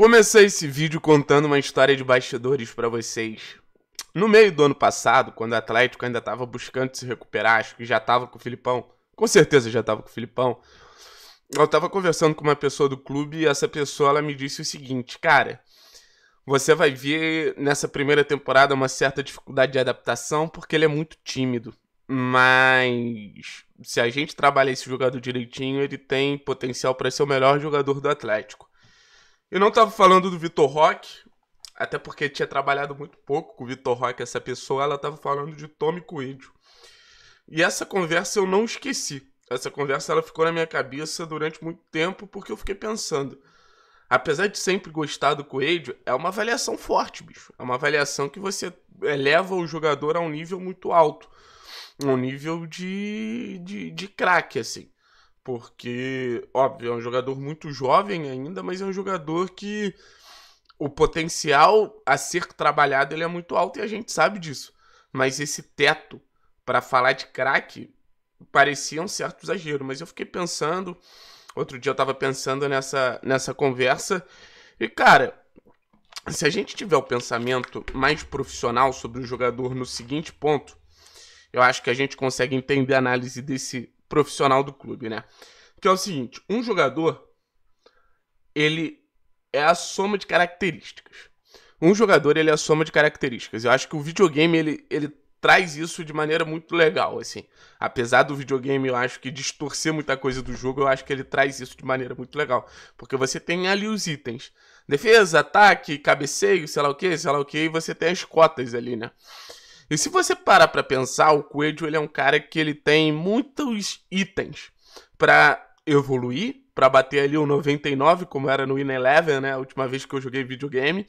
Comecei esse vídeo contando uma história de bastidores para vocês. No meio do ano passado, quando o Atlético ainda estava buscando se recuperar, acho que já estava com o Filipão, com certeza já estava com o Filipão, eu estava conversando com uma pessoa do clube e essa pessoa ela me disse o seguinte, cara, você vai ver nessa primeira temporada uma certa dificuldade de adaptação porque ele é muito tímido, mas se a gente trabalhar esse jogador direitinho, ele tem potencial para ser o melhor jogador do Atlético. Eu não tava falando do Vitor Roque, até porque tinha trabalhado muito pouco com o Vitor Roque, essa pessoa, ela tava falando de Tommy Coelho. E essa conversa eu não esqueci. Essa conversa ela ficou na minha cabeça durante muito tempo porque eu fiquei pensando. Apesar de sempre gostar do Coelho, é uma avaliação forte, bicho. É uma avaliação que você eleva eh, o jogador a um nível muito alto. Um nível de, de, de craque, assim. Porque, óbvio, é um jogador muito jovem ainda, mas é um jogador que o potencial a ser trabalhado ele é muito alto e a gente sabe disso. Mas esse teto para falar de craque parecia um certo exagero, mas eu fiquei pensando, outro dia eu estava pensando nessa nessa conversa e cara, se a gente tiver o pensamento mais profissional sobre o jogador no seguinte ponto, eu acho que a gente consegue entender a análise desse profissional do clube, né? Que é o seguinte, um jogador ele é a soma de características. Um jogador ele é a soma de características. Eu acho que o videogame ele, ele traz isso de maneira muito legal, assim. Apesar do videogame, eu acho que distorcer muita coisa do jogo, eu acho que ele traz isso de maneira muito legal. Porque você tem ali os itens. Defesa, ataque, cabeceio, sei lá o que, sei lá o que, e você tem as cotas ali, né? E se você parar para pensar, o Coelho ele é um cara que ele tem muitos itens para evoluir, para bater ali o 99, como era no In Eleven, né? A última vez que eu joguei videogame.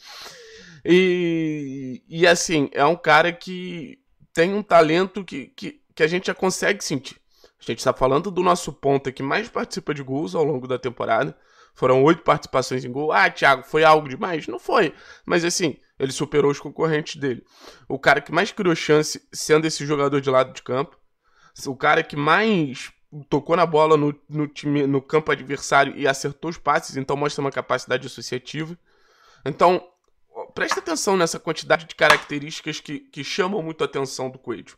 E, e assim, é um cara que tem um talento que, que, que a gente já consegue sentir. A gente está falando do nosso ponta que mais participa de gols ao longo da temporada. Foram oito participações em gol. Ah, Thiago, foi algo demais? Não foi. Mas assim, ele superou os concorrentes dele. O cara que mais criou chance sendo esse jogador de lado de campo, o cara que mais tocou na bola no, no, time, no campo adversário e acertou os passes, então mostra uma capacidade associativa. Então, presta atenção nessa quantidade de características que, que chamam muito a atenção do Coelho.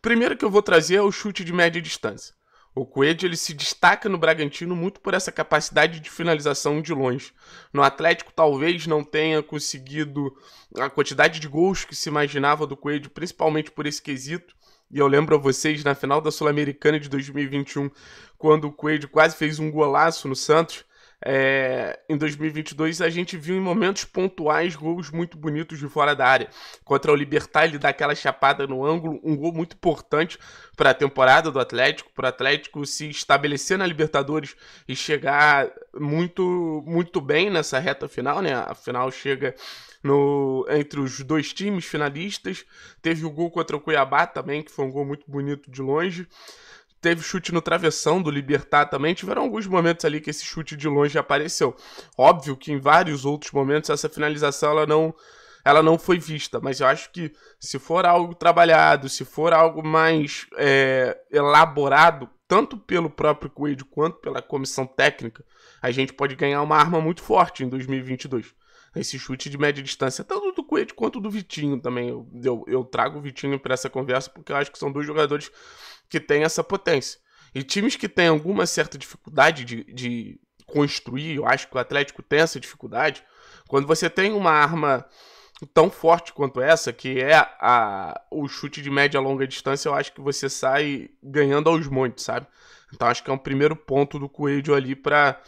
Primeiro que eu vou trazer é o chute de média distância. O Coelho ele se destaca no Bragantino muito por essa capacidade de finalização de longe. No Atlético talvez não tenha conseguido a quantidade de gols que se imaginava do Coelho, principalmente por esse quesito. E eu lembro a vocês na final da Sul-Americana de 2021, quando o Coelho quase fez um golaço no Santos, é, em 2022 a gente viu em momentos pontuais gols muito bonitos de fora da área. Contra o Libertar, ele dá aquela chapada no ângulo, um gol muito importante para a temporada do Atlético, para o Atlético se estabelecer na Libertadores e chegar muito, muito bem nessa reta final, né? A final chega no, entre os dois times finalistas. Teve o gol contra o Cuiabá também, que foi um gol muito bonito de longe teve chute no travessão do Libertar também. Tiveram alguns momentos ali que esse chute de longe apareceu. Óbvio que em vários outros momentos essa finalização ela não, ela não foi vista, mas eu acho que se for algo trabalhado, se for algo mais é, elaborado, tanto pelo próprio Coelho quanto pela comissão técnica, a gente pode ganhar uma arma muito forte em 2022 esse chute de média distância, tanto do Coelho quanto do Vitinho também. Eu, eu, eu trago o Vitinho para essa conversa porque eu acho que são dois jogadores que tem essa potência. E times que têm alguma certa dificuldade de, de construir, eu acho que o Atlético tem essa dificuldade, quando você tem uma arma tão forte quanto essa, que é a, o chute de média a longa distância, eu acho que você sai ganhando aos montes, sabe? Então acho que é um primeiro ponto do Coelho ali para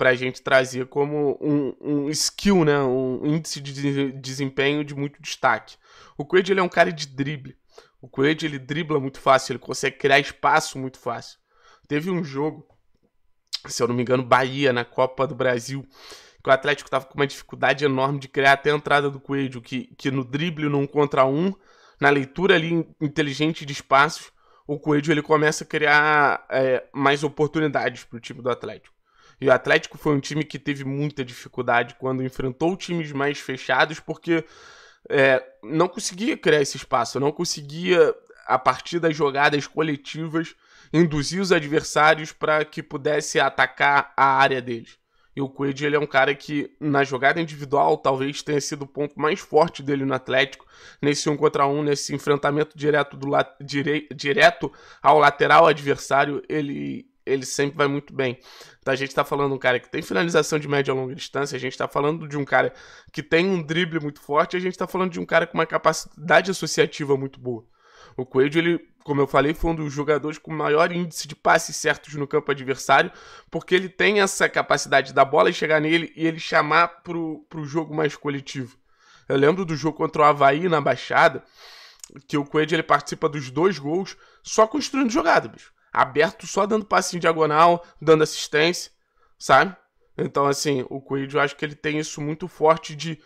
a gente trazer como um, um skill, né? um índice de desempenho de muito destaque. O Coelho ele é um cara de drible. O Coelho ele dribla muito fácil, ele consegue criar espaço muito fácil. Teve um jogo, se eu não me engano, Bahia na Copa do Brasil, que o Atlético estava com uma dificuldade enorme de criar até a entrada do Coelho, que, que no drible num contra um, na leitura ali inteligente de espaços, o Coelho ele começa a criar é, mais oportunidades para o time do Atlético. E o Atlético foi um time que teve muita dificuldade quando enfrentou times mais fechados, porque é, não conseguia criar esse espaço, não conseguia, a partir das jogadas coletivas, induzir os adversários para que pudesse atacar a área deles. E o Coelho ele é um cara que, na jogada individual, talvez tenha sido o ponto mais forte dele no Atlético, nesse um contra um, nesse enfrentamento direto, do direto ao lateral adversário. Ele ele sempre vai muito bem. Então a gente está falando de um cara que tem finalização de média a longa distância, a gente está falando de um cara que tem um drible muito forte, a gente está falando de um cara com uma capacidade associativa muito boa. O Coelho, ele, como eu falei, foi um dos jogadores com maior índice de passes certos no campo adversário, porque ele tem essa capacidade da bola chegar nele e ele chamar para o jogo mais coletivo. Eu lembro do jogo contra o Havaí na Baixada, que o Coelho ele participa dos dois gols só construindo jogada, bicho aberto só dando em diagonal, dando assistência, sabe? Então, assim, o Coelho, eu acho que ele tem isso muito forte de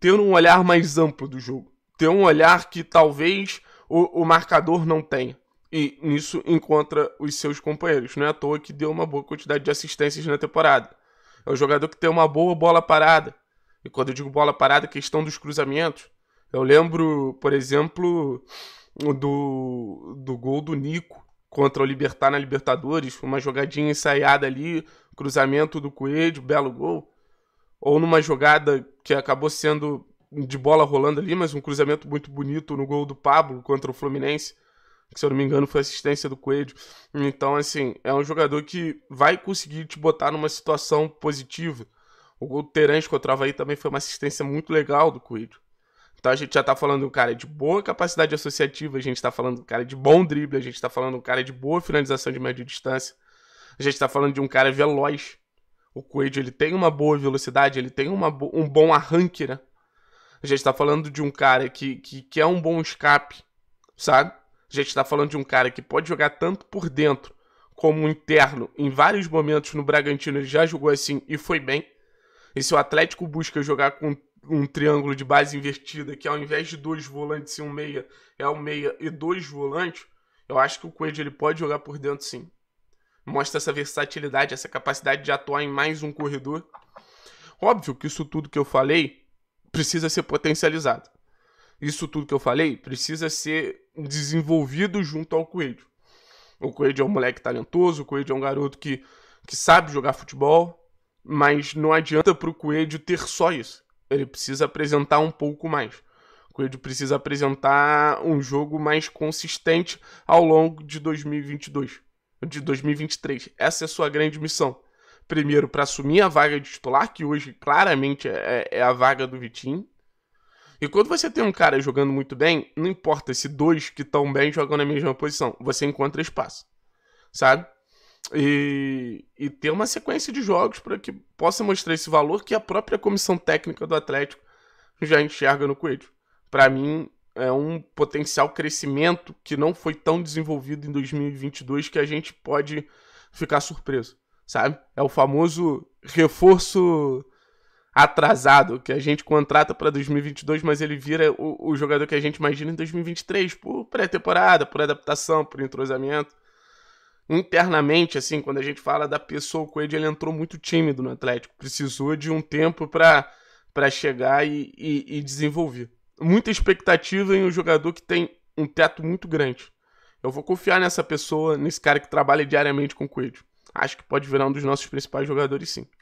ter um olhar mais amplo do jogo. Ter um olhar que talvez o, o marcador não tenha. E nisso encontra os seus companheiros. Não é à toa que deu uma boa quantidade de assistências na temporada. É um jogador que tem uma boa bola parada. E quando eu digo bola parada, questão dos cruzamentos. Eu lembro, por exemplo, do, do gol do Nico contra o Libertar na Libertadores, uma jogadinha ensaiada ali, cruzamento do Coelho, belo gol. Ou numa jogada que acabou sendo de bola rolando ali, mas um cruzamento muito bonito no gol do Pablo contra o Fluminense, que se eu não me engano foi assistência do Coelho. Então, assim, é um jogador que vai conseguir te botar numa situação positiva. O gol do Terence contra o Havaí também foi uma assistência muito legal do Coelho. Então a gente já tá falando de um cara de boa capacidade associativa, a gente tá falando de um cara de bom drible, a gente tá falando de um cara de boa finalização de média distância, a gente tá falando de um cara veloz. O Coelho ele tem uma boa velocidade, ele tem uma, um bom arranque, né? A gente tá falando de um cara que, que, que é um bom escape, sabe? A gente tá falando de um cara que pode jogar tanto por dentro como interno. Em vários momentos no Bragantino ele já jogou assim e foi bem. E se o Atlético busca jogar com um triângulo de base invertida, que ao invés de dois volantes e um meia, é um meia e dois volantes, eu acho que o Coelho ele pode jogar por dentro sim. Mostra essa versatilidade, essa capacidade de atuar em mais um corredor. Óbvio que isso tudo que eu falei precisa ser potencializado. Isso tudo que eu falei precisa ser desenvolvido junto ao Coelho. O Coelho é um moleque talentoso, o Coelho é um garoto que, que sabe jogar futebol, mas não adianta para o Coelho ter só isso. Ele precisa apresentar um pouco mais. O Coelho precisa apresentar um jogo mais consistente ao longo de 2022, de 2023. Essa é a sua grande missão. Primeiro, para assumir a vaga de titular, que hoje claramente é, é, é a vaga do Vitinho. E quando você tem um cara jogando muito bem, não importa se dois que estão bem jogam na mesma posição, você encontra espaço, sabe? E, e ter uma sequência de jogos para que possa mostrar esse valor que a própria comissão técnica do Atlético já enxerga no Coelho. Para mim, é um potencial crescimento que não foi tão desenvolvido em 2022 que a gente pode ficar surpreso, sabe? É o famoso reforço atrasado que a gente contrata para 2022, mas ele vira o, o, jogador que a gente imagina em 2023 por pré-temporada, por adaptação, por entrosamento internamente, assim, quando a gente fala da pessoa, o Coelho ele entrou muito tímido no Atlético. Precisou de um tempo para chegar e, e, e desenvolver. Muita expectativa em um jogador que tem um teto muito grande. Eu vou confiar nessa pessoa, nesse cara que trabalha diariamente com o Coelho. Acho que pode virar um dos nossos principais jogadores, sim.